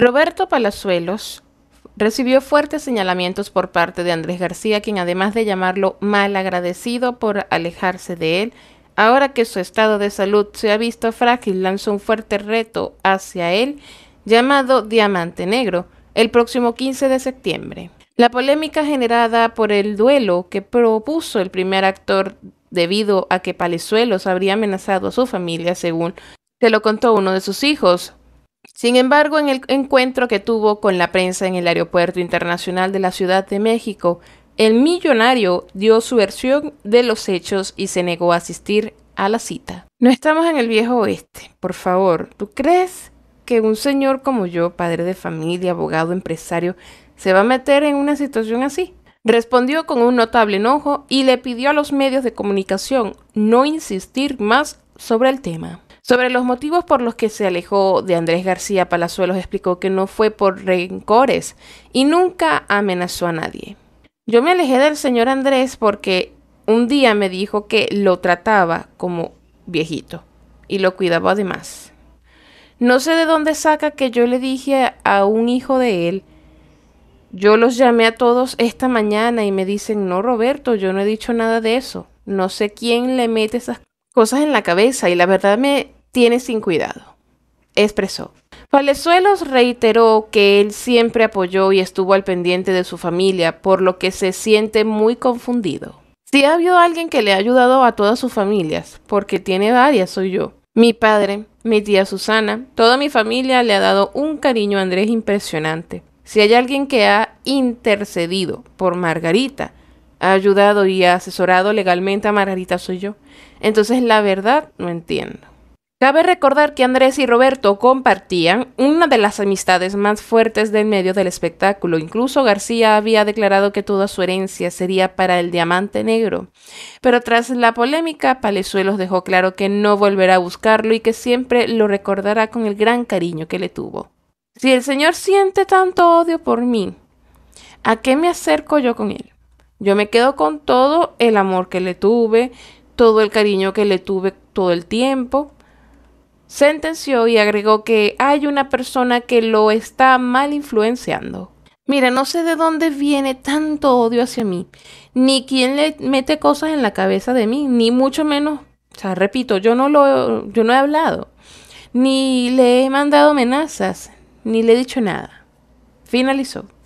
Roberto Palazuelos recibió fuertes señalamientos por parte de Andrés García, quien además de llamarlo mal agradecido por alejarse de él, ahora que su estado de salud se ha visto frágil, lanzó un fuerte reto hacia él llamado Diamante Negro el próximo 15 de septiembre. La polémica generada por el duelo que propuso el primer actor debido a que Palazuelos habría amenazado a su familia, según se lo contó uno de sus hijos, sin embargo, en el encuentro que tuvo con la prensa en el Aeropuerto Internacional de la Ciudad de México, el millonario dio su versión de los hechos y se negó a asistir a la cita. No estamos en el viejo oeste, por favor. ¿Tú crees que un señor como yo, padre de familia, abogado, empresario, se va a meter en una situación así? Respondió con un notable enojo y le pidió a los medios de comunicación no insistir más sobre el tema. Sobre los motivos por los que se alejó de Andrés García Palazuelos explicó que no fue por rencores y nunca amenazó a nadie. Yo me alejé del señor Andrés porque un día me dijo que lo trataba como viejito y lo cuidaba además. No sé de dónde saca que yo le dije a un hijo de él, yo los llamé a todos esta mañana y me dicen, no Roberto, yo no he dicho nada de eso. No sé quién le mete esas cosas en la cabeza y la verdad me tiene sin cuidado, expresó. Palezuelos reiteró que él siempre apoyó y estuvo al pendiente de su familia, por lo que se siente muy confundido. Si ha habido alguien que le ha ayudado a todas sus familias, porque tiene varias, soy yo. Mi padre, mi tía Susana, toda mi familia le ha dado un cariño a Andrés impresionante. Si hay alguien que ha intercedido por Margarita, ha ayudado y ha asesorado legalmente a Margarita, soy yo. Entonces la verdad no entiendo. Cabe recordar que Andrés y Roberto compartían una de las amistades más fuertes del medio del espectáculo. Incluso García había declarado que toda su herencia sería para el diamante negro. Pero tras la polémica, Palezuelos dejó claro que no volverá a buscarlo y que siempre lo recordará con el gran cariño que le tuvo. Si el Señor siente tanto odio por mí, ¿a qué me acerco yo con él? Yo me quedo con todo el amor que le tuve, todo el cariño que le tuve todo el tiempo sentenció y agregó que hay una persona que lo está mal influenciando. Mira, no sé de dónde viene tanto odio hacia mí, ni quién le mete cosas en la cabeza de mí, ni mucho menos, o sea, repito, yo no lo yo no he hablado, ni le he mandado amenazas, ni le he dicho nada. Finalizó.